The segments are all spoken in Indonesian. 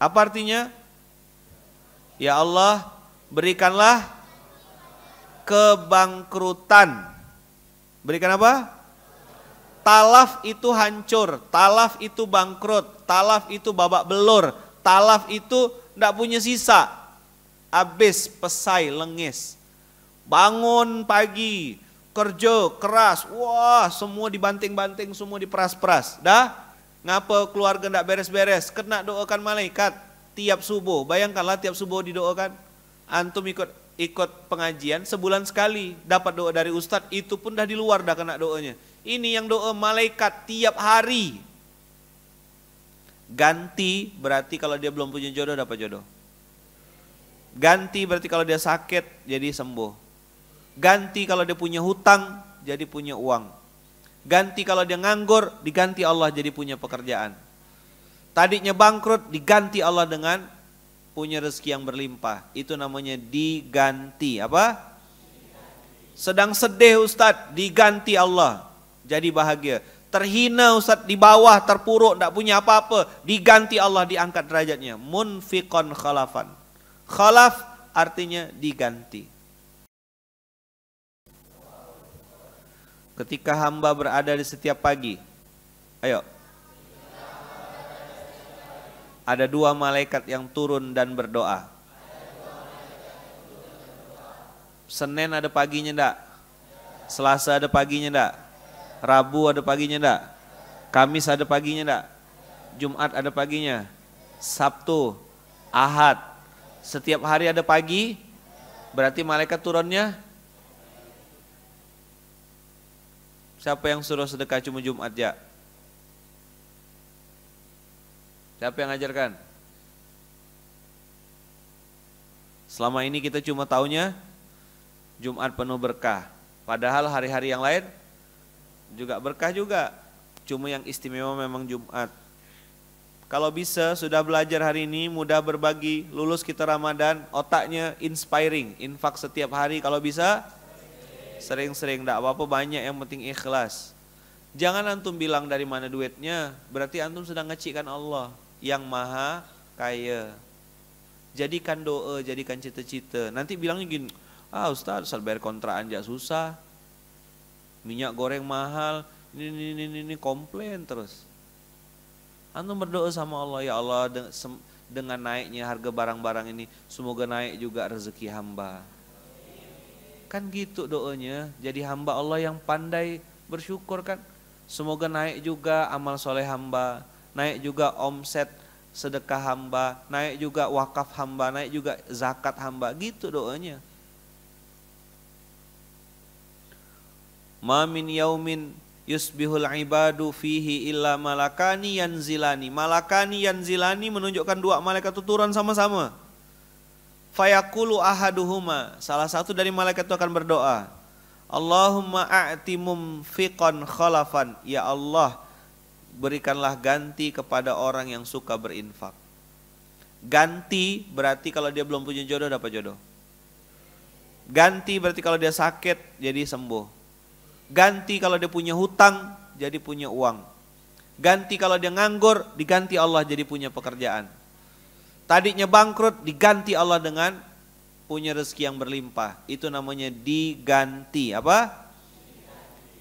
Apa artinya? Ya Allah, berikanlah kebangkrutan. Berikan apa? Talaf itu hancur, talaf itu bangkrut, talaf itu babak belur, talaf itu tidak punya sisa, abis, pesai, lengis. Bangun pagi, kerja keras, wah semua dibanting-banting, semua diperas-peras. Dah Ngapa keluarga tidak beres-beres? Kena doakan malaikat tiap subuh. Bayangkanlah tiap subuh didoakan. Antum ikut ikut pengajian sebulan sekali dapat doa dari ustadz itu pun dah di luar dah kena doanya. Ini yang doa malaikat tiap hari. Ganti berarti kalau dia belum punya jodoh dapat jodoh. Ganti berarti kalau dia sakit jadi sembuh. Ganti kalau dia punya hutang jadi punya uang Ganti kalau dia nganggur, diganti Allah jadi punya pekerjaan. Tadinya bangkrut, diganti Allah dengan punya rezeki yang berlimpah. Itu namanya diganti. Apa? Sedang sedih Ustadz, diganti Allah. Jadi bahagia. Terhina Ustadz di bawah, terpuruk, tidak punya apa-apa. Diganti Allah, diangkat derajatnya. Munfikon khalafan. Khalaf artinya diganti. ketika hamba berada di setiap pagi. Ayo. Ada dua malaikat yang turun dan berdoa. Senin ada paginya ndak? Selasa ada paginya ndak? Rabu ada paginya ndak? Kamis ada paginya ndak? Jumat ada paginya. Sabtu, Ahad. Setiap hari ada pagi, berarti malaikat turunnya Siapa yang suruh sedekah cuma Jumat ya? Siapa yang ajarkan? Selama ini kita cuma taunya Jumat penuh berkah. Padahal hari-hari yang lain juga berkah juga. Cuma yang istimewa memang Jumat. Kalau bisa sudah belajar hari ini mudah berbagi, lulus kita Ramadan, otaknya inspiring, infak setiap hari kalau bisa Sering-sering, tidak apa-apa banyak yang penting ikhlas. Jangan antum bilang dari mana duitnya, berarti antum sedang ngecikan Allah yang maha kaya. Jadikan doa, jadikan cita-cita. Nanti bilangnya gini, ah Ustaz, Ustaz bayar kontrakan aja susah. Minyak goreng mahal, ini, ini, ini, ini, komplain terus. Antum berdoa sama Allah, ya Allah dengan naiknya harga barang-barang ini, semoga naik juga rezeki hamba. Kan gitu doanya, jadi hamba Allah yang pandai bersyukur kan. Semoga naik juga amal soleh hamba, naik juga omset sedekah hamba, naik juga wakaf hamba, naik juga zakat hamba, gitu doanya. Mamin yaumin yusbihul ibadu fihi illa malakani yanzilani. Malakani yanzilani menunjukkan dua malaikat turun sama-sama. Fayakulu ahaduhuma. Salah satu dari malaikat itu akan berdoa. Allahumma a'timum fiqon khalafan. Ya Allah, berikanlah ganti kepada orang yang suka berinfak. Ganti berarti kalau dia belum punya jodoh dapat jodoh. Ganti berarti kalau dia sakit jadi sembuh. Ganti kalau dia punya hutang jadi punya uang. Ganti kalau dia nganggur diganti Allah jadi punya pekerjaan. Tadinya bangkrut diganti Allah dengan punya rezeki yang berlimpah. Itu namanya diganti. Apa?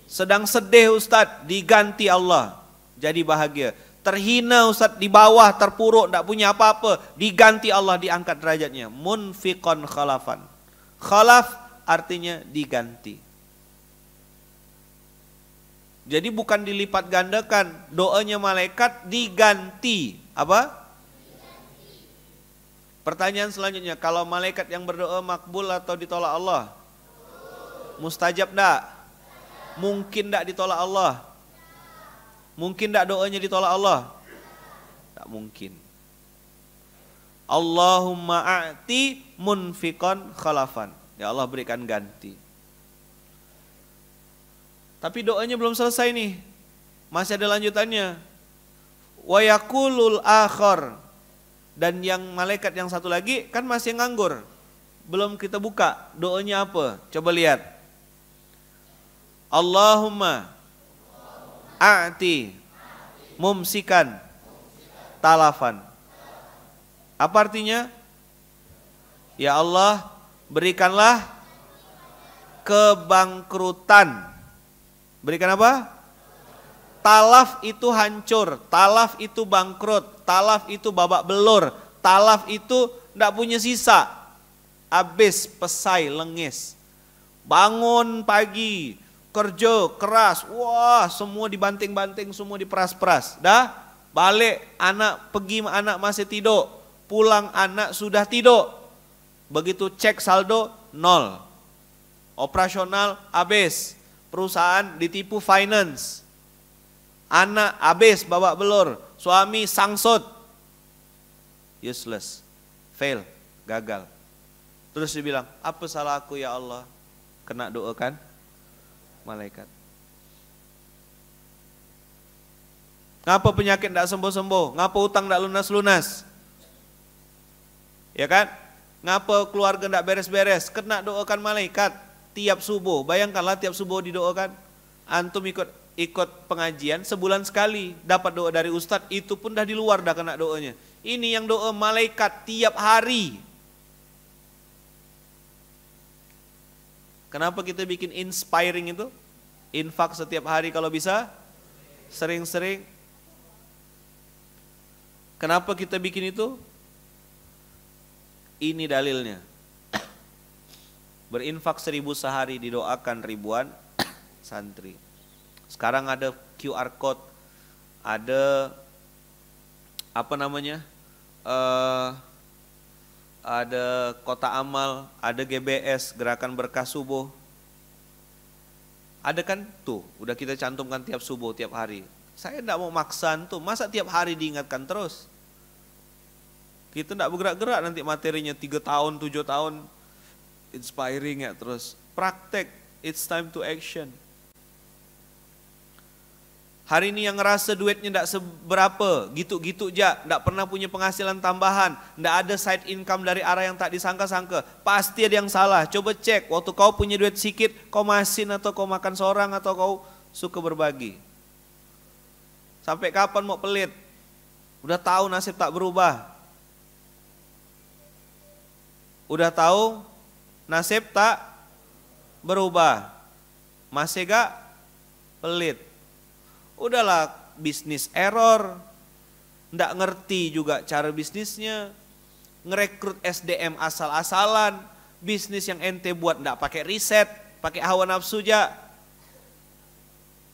Sedang sedih Ustadz, diganti Allah. Jadi bahagia. Terhina Ustadz di bawah, terpuruk, tidak punya apa-apa. Diganti Allah, diangkat derajatnya. Munfikon khalafan. Khalaf artinya diganti. Jadi bukan dilipat gandakan, doanya malaikat diganti. Apa? Pertanyaan selanjutnya, kalau malaikat yang berdoa makbul atau ditolak Allah? Mustajab ndak? Mungkin ndak ditolak Allah? Mungkin ndak doanya ditolak Allah? Tak mungkin. Allahumma a'ti munfikon khalafan. Ya Allah berikan ganti. Tapi doanya belum selesai nih. Masih ada lanjutannya. Wa yakulul akhar dan yang malaikat yang satu lagi kan masih nganggur. Belum kita buka doanya apa? Coba lihat. Allahumma a'ti mumsikan talafan. Apa artinya? Ya Allah, berikanlah kebangkrutan. Berikan apa? Talaf itu hancur, talaf itu bangkrut, talaf itu babak belur, talaf itu tidak punya sisa. Habis, pesai, lengis. Bangun pagi, kerja keras, wah semua dibanting-banting, semua diperas-peras. Dah, balik anak pergi anak masih tidur, pulang anak sudah tidur. Begitu cek saldo nol. Operasional habis. Perusahaan ditipu finance anak abis bawa belur, suami sangsut. Useless, fail, gagal. Terus dibilang, apa salah aku ya Allah? Kena doakan malaikat. Ngapa penyakit tidak sembuh-sembuh? Ngapa utang tidak lunas-lunas? Ya kan? Ngapa keluarga tidak beres-beres? Kena doakan malaikat tiap subuh. Bayangkanlah tiap subuh didoakan. Antum ikut ikut pengajian sebulan sekali dapat doa dari ustadz itu pun dah di luar dah kena doanya ini yang doa malaikat tiap hari kenapa kita bikin inspiring itu infak setiap hari kalau bisa sering-sering kenapa kita bikin itu ini dalilnya berinfak seribu sehari didoakan ribuan santri sekarang ada QR code, ada apa namanya? Uh, ada Kota Amal, ada GBS, Gerakan berkas Subuh. Ada kan tuh, udah kita cantumkan tiap subuh, tiap hari. Saya tidak mau maksa tuh, masa tiap hari diingatkan terus? Kita tidak bergerak-gerak nanti materinya tiga tahun, tujuh tahun, inspiring ya terus. Praktek, it's time to action. Hari ini yang ngerasa duitnya tidak seberapa, gitu-gitu aja, tidak pernah punya penghasilan tambahan, tidak ada side income dari arah yang tak disangka-sangka. Pasti ada yang salah. Coba cek, waktu kau punya duit sedikit, kau masin atau kau makan seorang atau kau suka berbagi. Sampai kapan mau pelit? Udah tahu nasib tak berubah. Udah tahu nasib tak berubah. Masih gak pelit udahlah bisnis error, ndak ngerti juga cara bisnisnya, ngerekrut SDM asal-asalan, bisnis yang ente buat ndak pakai riset, pakai hawa nafsu aja,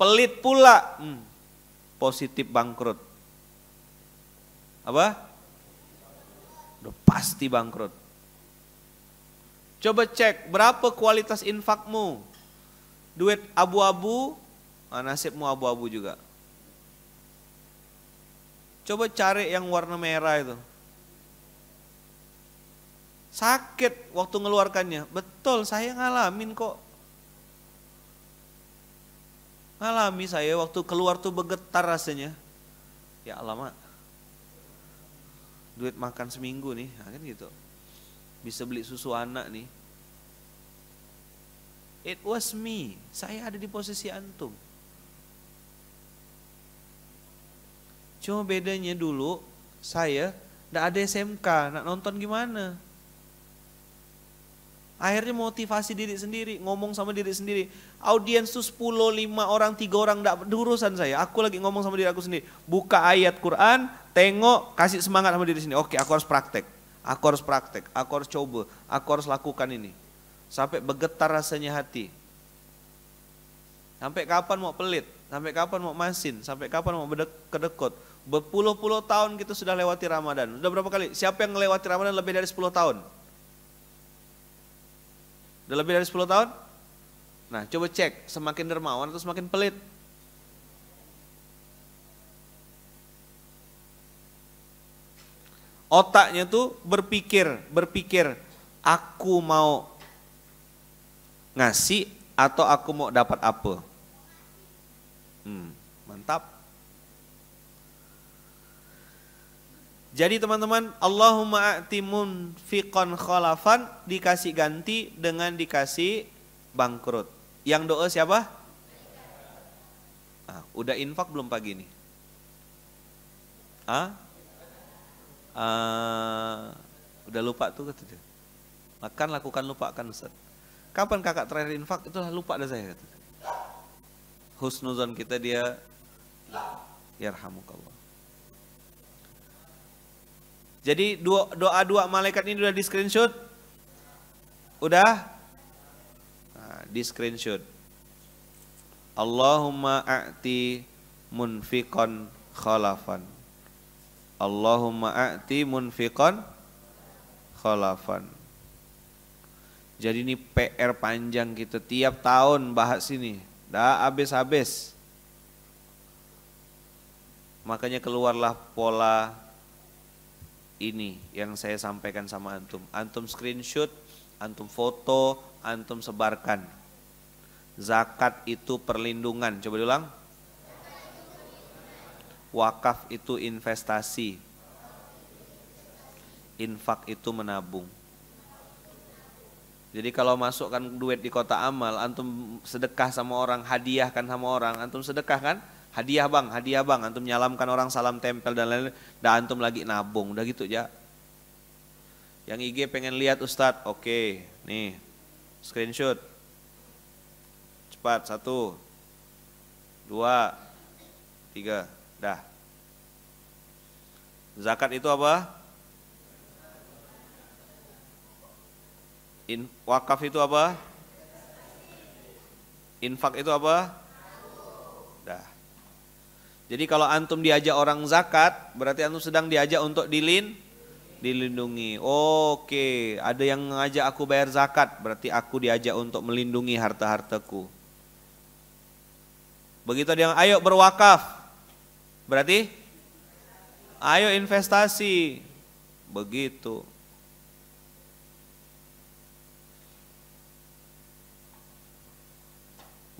pelit pula, hmm, positif bangkrut. Apa? Udah pasti bangkrut. Coba cek berapa kualitas infakmu. Duit abu-abu Eh, nasibmu abu-abu juga. Coba cari yang warna merah itu. Sakit waktu ngeluarkannya. Betul, saya ngalamin kok. Ngalami saya waktu keluar tuh begetar rasanya. Ya lama. Duit makan seminggu nih, nah kan gitu. Bisa beli susu anak nih. It was me. Saya ada di posisi antum. Cuma bedanya dulu saya ndak ada SMK, nak nonton gimana? Akhirnya motivasi diri sendiri, ngomong sama diri sendiri. Audiens tuh 10, 5 orang, 3 orang, ndak berurusan saya. Aku lagi ngomong sama diri aku sendiri. Buka ayat Quran, tengok, kasih semangat sama diri sendiri. Oke, aku harus praktek. Aku harus praktek, aku harus coba, aku harus lakukan ini. Sampai bergetar rasanya hati. Sampai kapan mau pelit? Sampai kapan mau masin? Sampai kapan mau kedekut. Berpuluh-puluh tahun kita gitu sudah lewati Ramadan. Sudah berapa kali? Siapa yang melewati Ramadan lebih dari 10 tahun? Sudah lebih dari 10 tahun? Nah, coba cek, semakin dermawan atau semakin pelit? Otaknya tuh berpikir, berpikir, aku mau ngasih atau aku mau dapat apa? Hmm, mantap. Jadi teman-teman, Allahumma a'ti munfiqan khalafan dikasih ganti dengan dikasih bangkrut. Yang doa siapa? Ah, udah infak belum pagi ini? Ah? ah udah lupa tuh kata Makan lakukan lupakan Ustaz. Kapan kakak terakhir infak? Itulah lupa dah saya Husnuzon kita dia. Yarhamukallah. Jadi doa, doa dua malaikat ini sudah di screenshot? Udah? Nah, di screenshot. Allahumma a'ti munfikon khalafan. Allahumma a'ti munfikon khalafan. Jadi ini PR panjang kita tiap tahun bahas ini. Dah habis-habis. Makanya keluarlah pola ini yang saya sampaikan sama antum. Antum screenshot, antum foto, antum sebarkan. Zakat itu perlindungan. Coba diulang. Wakaf itu investasi. Infak itu menabung. Jadi kalau masukkan duit di kota amal, antum sedekah sama orang, hadiahkan sama orang, antum sedekah kan? hadiah bang, hadiah bang, antum nyalamkan orang salam tempel dan lain-lain, dan antum lagi nabung, udah gitu ya. Yang IG pengen lihat Ustadz, oke, nih, screenshot, cepat, satu, dua, tiga, dah. Zakat itu apa? In, wakaf itu apa? Infak itu apa? Dah. Jadi kalau antum diajak orang zakat, berarti antum sedang diajak untuk dilin dilindungi. Oke, ada yang ngajak aku bayar zakat, berarti aku diajak untuk melindungi harta-hartaku. Begitu ada yang ayo berwakaf, berarti ayo investasi. Begitu.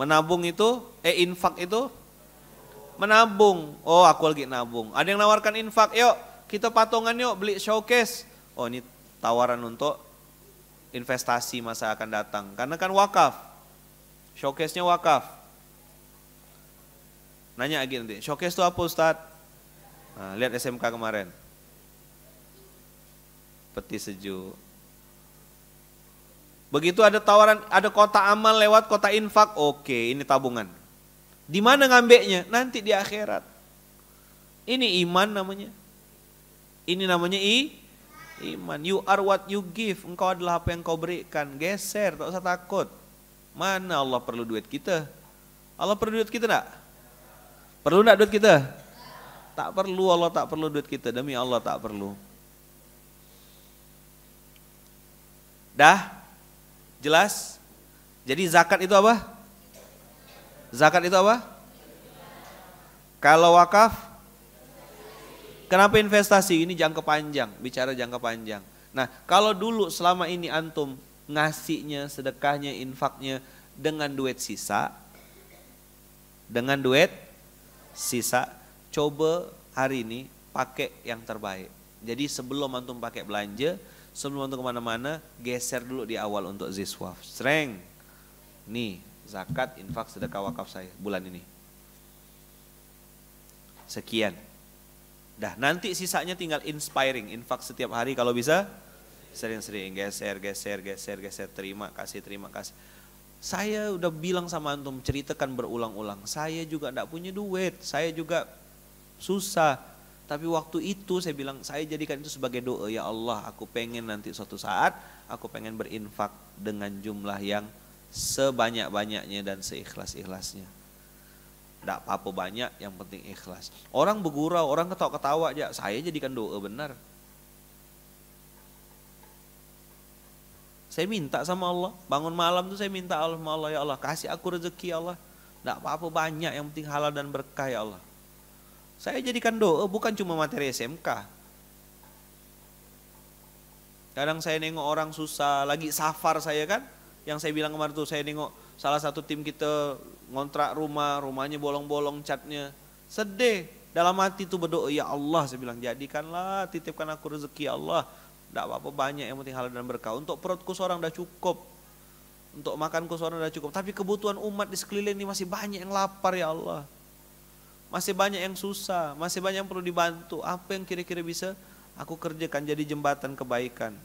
Menabung itu, eh infak itu menabung. Oh, aku lagi nabung. Ada yang nawarkan infak, yuk kita patungan yuk beli showcase. Oh, ini tawaran untuk investasi masa akan datang. Karena kan wakaf. Showcase-nya wakaf. Nanya lagi nanti, showcase itu apa Ustaz? Nah, lihat SMK kemarin. Peti sejuk. Begitu ada tawaran, ada kota amal lewat kota infak, oke ini tabungan. Di mana ngambeknya? Nanti di akhirat. Ini iman namanya. Ini namanya i iman. You are what you give. Engkau adalah apa yang kau berikan. Geser, tak usah takut. Mana Allah perlu duit kita? Allah perlu duit kita enggak? Perlu enggak duit kita? Tak perlu, Allah tak perlu duit kita. Demi Allah tak perlu. Dah? Jelas? Jadi zakat itu apa? Zakat itu apa? Kalau wakaf, kenapa investasi? Ini jangka panjang, bicara jangka panjang. Nah, kalau dulu selama ini antum ngasihnya, sedekahnya, infaknya dengan duit sisa, dengan duit sisa, coba hari ini pakai yang terbaik. Jadi sebelum antum pakai belanja, sebelum antum kemana-mana, geser dulu di awal untuk ziswaf. Sereng, nih zakat, infak, sedekah wakaf saya bulan ini. Sekian. Dah nanti sisanya tinggal inspiring, infak setiap hari kalau bisa sering-sering geser, geser, geser, geser, terima kasih, terima kasih. Saya udah bilang sama antum ceritakan berulang-ulang. Saya juga tidak punya duit, saya juga susah. Tapi waktu itu saya bilang saya jadikan itu sebagai doa ya Allah, aku pengen nanti suatu saat aku pengen berinfak dengan jumlah yang sebanyak-banyaknya dan seikhlas-ikhlasnya. Tidak apa-apa banyak, yang penting ikhlas. Orang bergurau, orang ketawa-ketawa aja, saya jadikan doa benar. Saya minta sama Allah, bangun malam tuh saya minta Allah sama Allah, ya Allah kasih aku rezeki ya Allah. Tidak apa-apa banyak, yang penting halal dan berkah ya Allah. Saya jadikan doa bukan cuma materi SMK, Kadang saya nengok orang susah, lagi safar saya kan yang saya bilang kemarin tuh saya nengok salah satu tim kita ngontrak rumah, rumahnya bolong-bolong catnya. Sedih. Dalam hati tuh berdoa, ya Allah saya bilang jadikanlah, titipkan aku rezeki ya Allah. Tidak apa-apa banyak yang penting halal dan berkah. Untuk perutku seorang sudah cukup. Untuk makanku seorang sudah cukup. Tapi kebutuhan umat di sekeliling ini masih banyak yang lapar ya Allah. Masih banyak yang susah, masih banyak yang perlu dibantu. Apa yang kira-kira bisa aku kerjakan jadi jembatan kebaikan.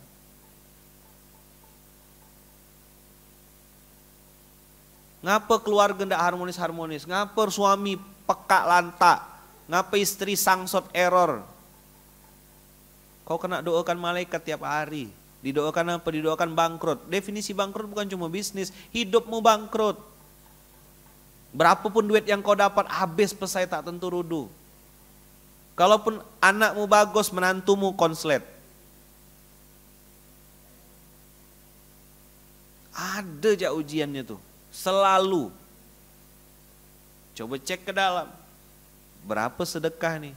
Ngapa keluarga ndak harmonis-harmonis? Ngapa suami peka lantak Ngapa istri sangsot error? Kau kena doakan malaikat tiap hari. Didoakan apa? Didoakan bangkrut. Definisi bangkrut bukan cuma bisnis, hidupmu bangkrut. Berapapun duit yang kau dapat habis pesai tak tentu rudu. Kalaupun anakmu bagus, menantumu konslet. Ada aja ujiannya tuh. Selalu. Coba cek ke dalam. Berapa sedekah nih?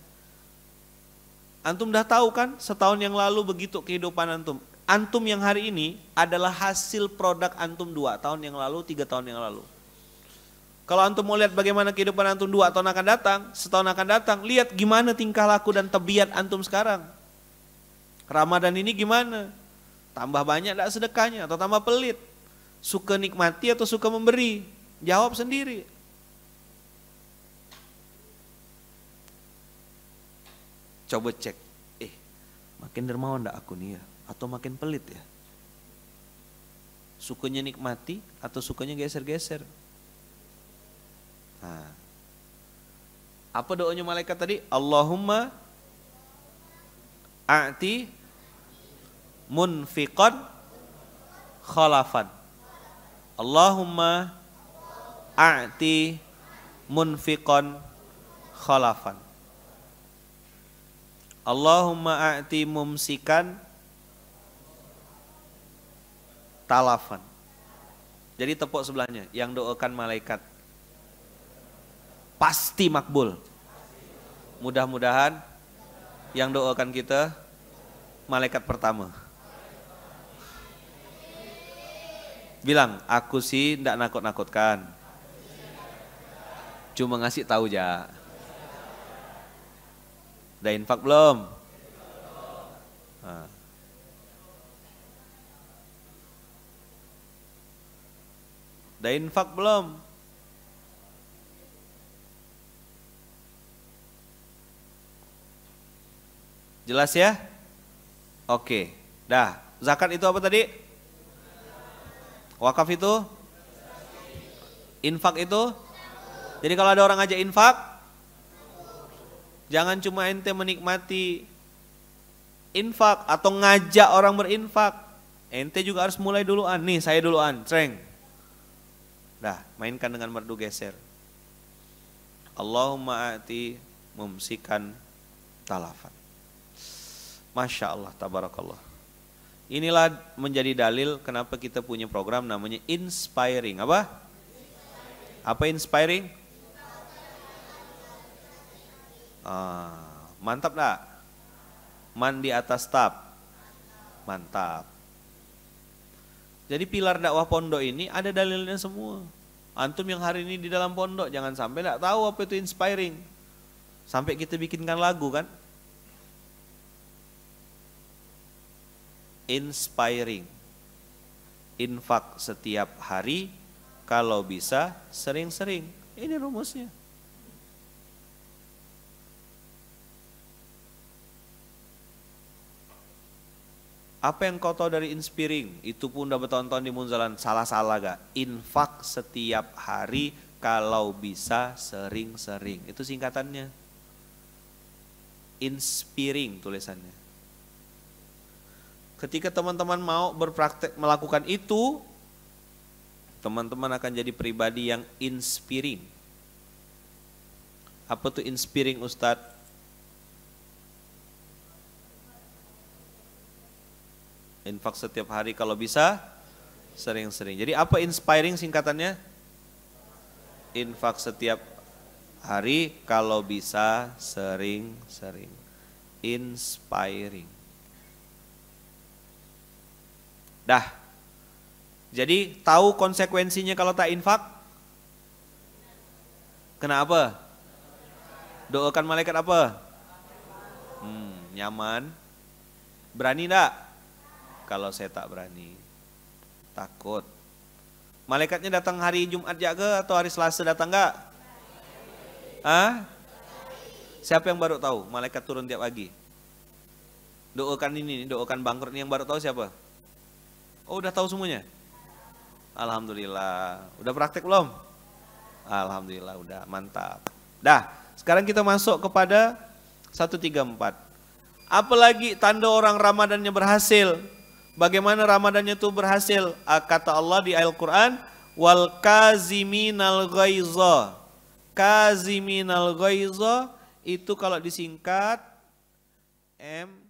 Antum dah tahu kan setahun yang lalu begitu kehidupan antum. Antum yang hari ini adalah hasil produk antum dua tahun yang lalu, tiga tahun yang lalu. Kalau antum mau lihat bagaimana kehidupan antum dua tahun akan datang, setahun akan datang, lihat gimana tingkah laku dan tebiat antum sekarang. Ramadan ini gimana? Tambah banyak tidak sedekahnya atau tambah pelit? Suka nikmati atau suka memberi? Jawab sendiri. Coba cek, eh makin dermawan dah aku nih ya, atau makin pelit ya? Sukanya nikmati atau sukanya geser-geser? Nah, apa doanya malaikat tadi? Allahumma a'ti munfiqan khalafan. Allahumma a'ti munfiqan khalafan. Allahumma a'ti mumsikan talafan. Jadi tepuk sebelahnya yang doakan malaikat. Pasti makbul. Mudah-mudahan yang doakan kita malaikat pertama. Bilang, aku sih ndak nakut-nakutkan. Cuma ngasih tahu aja. Udah infak belum? Nah. Udah infak belum? Jelas ya? Oke. Dah, zakat itu apa tadi? Wakaf itu? Infak itu? Jadi kalau ada orang aja infak, jangan cuma ente menikmati infak atau ngajak orang berinfak. Ente juga harus mulai duluan. Nih saya duluan, ceng. Dah, mainkan dengan merdu geser. Allahumma ati mumsikan talafan. Masya Allah, tabarakallah. Inilah menjadi dalil kenapa kita punya program namanya inspiring. Apa? Apa inspiring? Ah, mantap lah, Mandi atas tap. Mantap. Jadi pilar dakwah pondok ini ada dalilnya semua. Antum yang hari ini di dalam pondok jangan sampai tidak tahu apa itu inspiring. Sampai kita bikinkan lagu kan? inspiring. Infak setiap hari, kalau bisa sering-sering. Ini rumusnya. Apa yang kau tahu dari inspiring? Itu pun udah bertonton di Munzalan. Salah-salah gak? Infak setiap hari kalau bisa sering-sering. Itu singkatannya. Inspiring tulisannya. Ketika teman-teman mau berpraktek melakukan itu, teman-teman akan jadi pribadi yang inspiring. Apa tuh inspiring Ustadz? Infak setiap hari kalau bisa sering-sering. Jadi apa inspiring singkatannya? Infak setiap hari kalau bisa sering-sering. Inspiring. Dah. Jadi tahu konsekuensinya kalau tak infak? Kena apa? Doakan malaikat apa? Hmm, nyaman. Berani enggak? Kalau saya tak berani. Takut. Malaikatnya datang hari Jumat ya ke atau hari Selasa datang enggak? Hah? Siapa yang baru tahu malaikat turun tiap pagi? Doakan ini, doakan bangkrut ini yang baru tahu siapa? Oh udah tahu semuanya? Alhamdulillah. Udah praktek belum? Alhamdulillah udah mantap. Dah, sekarang kita masuk kepada 134. Apalagi tanda orang Ramadannya berhasil. Bagaimana Ramadannya itu berhasil? Ah, kata Allah di Al-Quran, wal kaziminal ghaiza. Kaziminal ghaiza itu kalau disingkat M